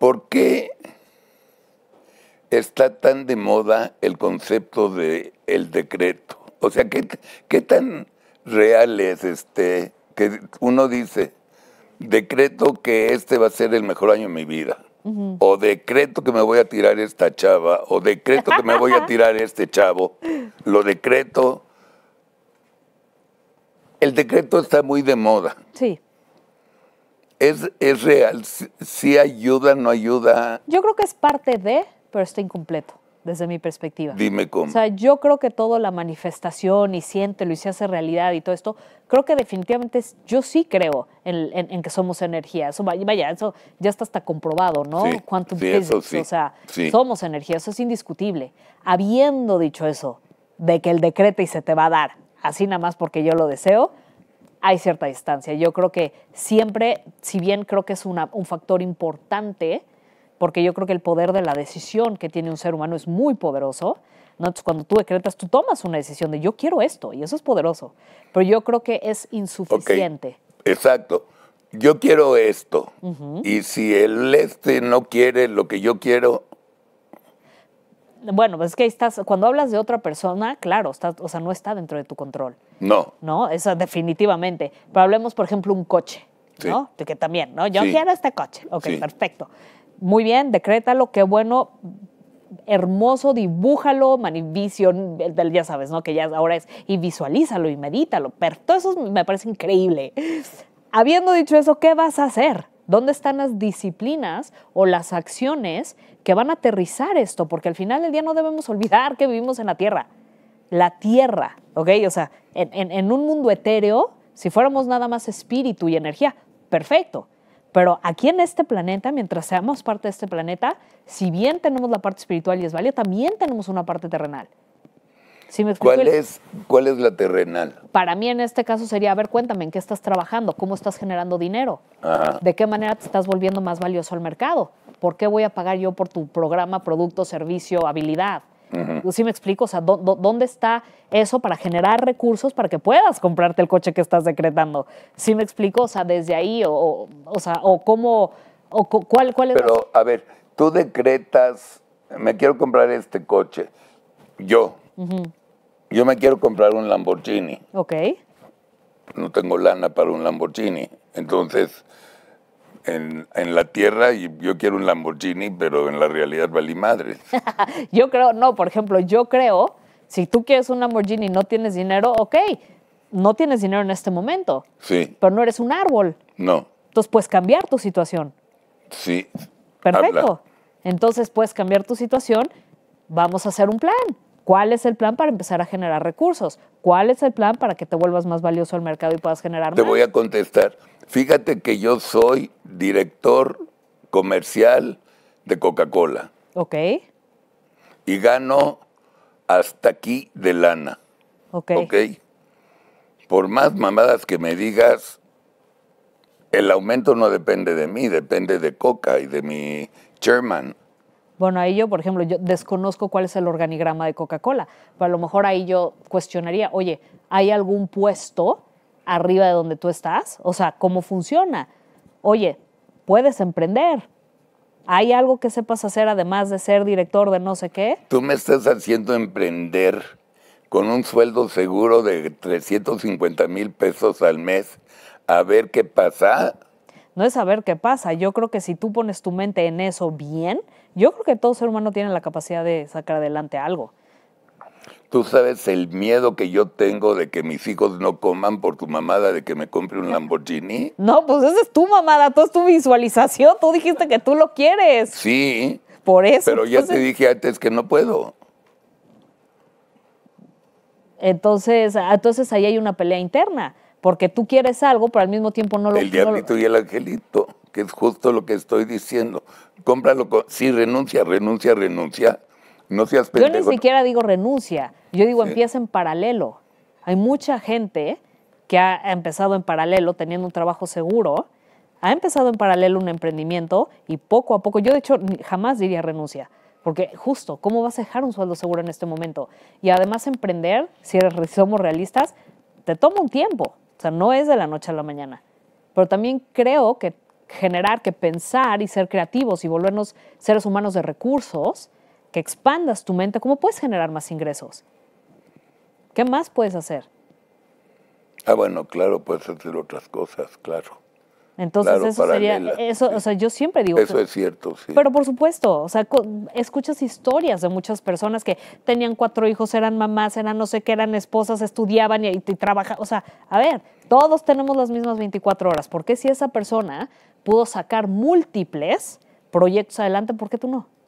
¿Por qué está tan de moda el concepto de el decreto? O sea, ¿qué, qué tan real es este que uno dice decreto que este va a ser el mejor año de mi vida? O decreto que me voy a tirar esta chava, o decreto que me voy a tirar este chavo, lo decreto. El decreto está muy de moda. Sí. ¿Es, real? si ayuda, no ayuda? Yo creo que es parte de, pero está incompleto desde mi perspectiva. Dime cómo. O sea, yo creo que toda la manifestación y siéntelo y se hace realidad y todo esto, creo que definitivamente yo sí creo en, que somos energía. Eso, vaya, eso ya está hasta comprobado, ¿no? Sí, Eso o sea, somos energía, eso es indiscutible. Habiendo dicho eso, de que el decreto y se te va a dar, así nada más porque yo lo deseo, hay cierta distancia. Yo creo que siempre, si bien creo que es una, un factor importante, porque yo creo que el poder de la decisión que tiene un ser humano es muy poderoso, Entonces, cuando tú decretas, tú tomas una decisión de yo quiero esto, y eso es poderoso, pero yo creo que es insuficiente. Exacto. Yo quiero esto, y si el este no quiere lo que yo quiero, bueno, pues es que estás, cuando hablas de otra persona, claro, está, o sea, no está dentro de tu control. No. No, eso definitivamente. Pero hablemos, por ejemplo, un coche, ¿no? Que también, ¿no? Yo quiero este coche. Ok, perfecto. Muy bien, decrétalo, qué bueno, hermoso, dibújalo, manivision, ya sabes, ¿no? Que ya ahora es, y visualízalo y medítalo. Pero todo eso me parece increíble. Habiendo dicho eso, ¿qué vas a hacer? ¿Dónde están las disciplinas o las acciones que van a aterrizar esto? Porque al final del día no debemos olvidar que vivimos en la Tierra. La Tierra, ¿ok? O sea, en, en, un mundo etéreo, si fuéramos nada más espíritu y energía, perfecto. Pero aquí en este planeta, mientras seamos parte de este planeta, si bien tenemos la parte espiritual y es válida, también tenemos una parte terrenal. ¿Cuál, es, ¿Cuál es la terrenal? Para mí en este caso sería, a ver, cuéntame, ¿en qué estás trabajando? ¿Cómo estás generando dinero? ¿De qué manera te estás volviendo más valioso al mercado? ¿Por qué voy a pagar yo por tu programa, producto, servicio, habilidad? ¿Sí me explico? O sea, dónde está eso para generar recursos para que puedas comprarte el coche que estás decretando? ¿Sí me explico? O sea, desde ahí, o, o, sea, o cómo, o cuál, cuál es... Pero, a ver, tú decretas, me quiero comprar este coche, yo yo me quiero comprar un Lamborghini. Ok. No tengo lana para un Lamborghini. Entonces, en, la tierra, yo quiero un Lamborghini, pero en la realidad valí madre. yo creo, no, por ejemplo, yo creo, si tú quieres un Lamborghini y no tienes dinero, ok, no tienes dinero en este momento. Sí. Pero no eres un árbol. No. Entonces puedes cambiar tu situación. Sí. Perfecto. Entonces puedes cambiar tu situación. Vamos a hacer un plan. ¿Cuál es el plan para empezar a generar recursos? ¿Cuál es el plan para que te vuelvas más valioso al mercado y puedas generar te Te voy a contestar. Fíjate que yo soy director comercial de Coca-Cola. Ok. Y gano hasta aquí de lana. Ok. Ok. Por más mamadas que me digas, el aumento no depende de mí, depende de Coca y de mi chairman. Bueno, ahí yo, por ejemplo, yo desconozco cuál es el organigrama de Coca-Cola, pero a lo mejor ahí yo cuestionaría, oye, ¿hay algún puesto arriba de donde tú estás? O sea, ¿cómo funciona? Oye, puedes emprender. ¿Hay algo que sepas hacer además de ser director de no sé qué? Tú me estás haciendo emprender con un sueldo seguro de 350 mil pesos al mes a ver qué pasa. No es a ver qué pasa. Yo creo que si tú pones tu mente en eso bien, yo creo que todo ser humano tiene la capacidad de sacar adelante algo. Tú sabes el miedo que yo tengo de que mis hijos no coman por tu mamada de que me compre un Lamborghini. No, pues esa es tu mamada, todo es tu visualización. Tú dijiste que tú lo quieres. Sí. Por eso. Pero ya te dije antes que no puedo. Entonces, ah, entonces ahí hay una pelea interna, porque tú quieres algo, pero al mismo tiempo no lo quieres. El diablito y el angelito que es justo lo que estoy diciendo. Cómpralo, si renuncia, renuncia, renuncia. No seas pendejo. Yo ni siquiera digo renuncia, yo digo empieza en paralelo. Hay mucha gente que ha empezado en paralelo teniendo un trabajo seguro, ha empezado en paralelo un emprendimiento y poco a poco, yo de hecho jamás diría renuncia, porque justo, ¿cómo vas a dejar un sueldo seguro en este momento? Y además emprender, si eres, somos realistas, te toma un tiempo, o sea, no es de la noche a la mañana. Pero también creo que generar, que pensar y ser creativos y volvernos seres humanos de recursos, que expandas tu mente, ¿cómo puedes generar más ingresos? ¿Qué más puedes hacer? Ah, bueno, claro, puedes hacer otras cosas, claro. Entonces eso sería, eso, o sea, yo siempre digo eso. es cierto, sí. Pero por supuesto, o sea, escuchas historias de muchas personas que tenían cuatro hijos, eran mamás, eran no sé qué, eran esposas, estudiaban y, trabajaban. O sea, a ver, todos tenemos las mismas 24 horas. porque si esa persona pudo sacar múltiples proyectos adelante, por qué tú no?